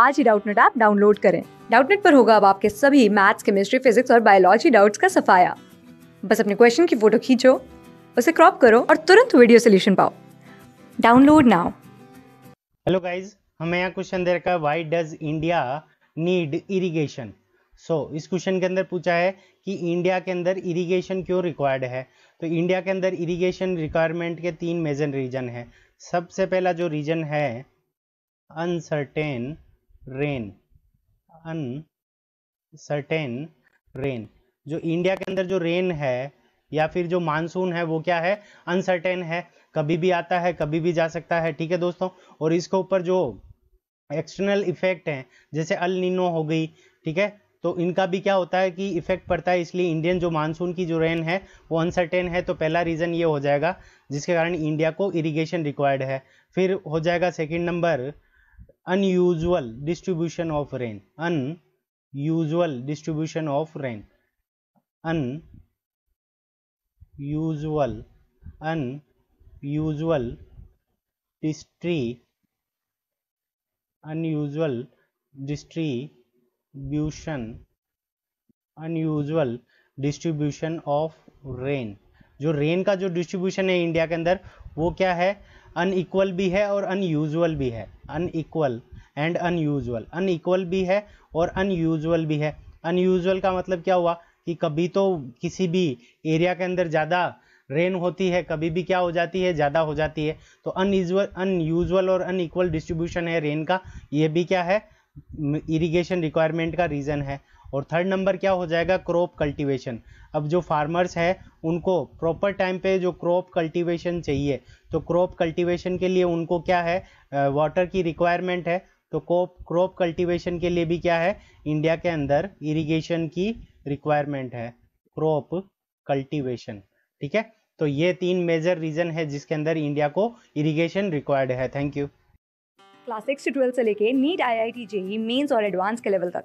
आज ही Doubtnut app download करें डाउटनेट पर होगा अब आपके सभी मैथ्स केमिस्ट्री फिजिक्स और बायोलॉजी डाउट्स का सफाया बस अपने क्वेश्चन की फोटो खींचो उसे क्रॉप करो और तुरंत वीडियो सोल्यूशन पाओ डाउनलोड नाउ हेलो गाइज हमें यहाँ क्वेश्चन दे रखा है why does India need irrigation so इस क्वेश्चन के अंदर पूछा है कि इंडिया के अंदर इरीगेशन क्यों रिक्वायर्ड है तो इंडिया के अंदर इरीगेशन रिक्वायरमेंट के तीन मेजर रीजन है सबसे पहला जो रीजन है अनसर्टेन रेन अनसर्टेन रेन जो इंडिया के अंदर जो रेन है या फिर जो मानसून है वो क्या है अनसर्टेन है कभी भी आता है कभी भी जा सकता है ठीक है दोस्तों और इसके ऊपर जो एक्सटर्नल इफेक्ट हैं जैसे अल नीनो हो गई ठीक है तो इनका भी क्या होता है कि इफेक्ट पड़ता है इसलिए इंडियन जो मानसून की जो रेन है वो अनसर्टेन है तो पहला रीज़न ये हो जाएगा जिसके कारण इंडिया को इरीगेशन रिक्वायर्ड है फिर हो जाएगा second number unusual distribution of rain unusual distribution of rain unusual unusual distri unusual distribution unusual distribution of rain जो रेन का जो डिस्ट्रीब्यूशन है इंडिया के अंदर वो क्या है अनइक्वल भी है और अनयूजल भी है अनइक्वल एंड अनयूजल अनइक्वल भी है और अनयूजल भी है अनयूजल का मतलब क्या हुआ कि कभी तो किसी भी एरिया के अंदर ज़्यादा रेन होती है कभी भी क्या हो जाती है ज़्यादा हो जाती है तो अनयूजल अनयूजअल और अनइक्वल डिस्ट्रीब्यूशन है रेन का ये भी क्या है इरिगेशन रिक्वायरमेंट का रीज़न है और थर्ड नंबर क्या हो जाएगा क्रॉप कल्टीवेशन अब जो फार्मर्स है उनको प्रॉपर टाइम पे जो क्रॉप कल्टीवेशन चाहिए तो क्रॉप कल्टीवेशन के लिए उनको क्या है वाटर की रिक्वायरमेंट है तो क्रॉप क्रॉप कल्टीवेशन के लिए भी क्या है इंडिया के अंदर इरिगेशन की रिक्वायरमेंट है क्रॉप कल्टीवेशन ठीक है तो ये तीन मेजर रीजन है जिसके अंदर इंडिया को इरिगेशन रिक्वायर्ड है थैंक यू क्लास सिक्स से से लेके NEET I I T JEE Mains और एडवांस के लेवल तक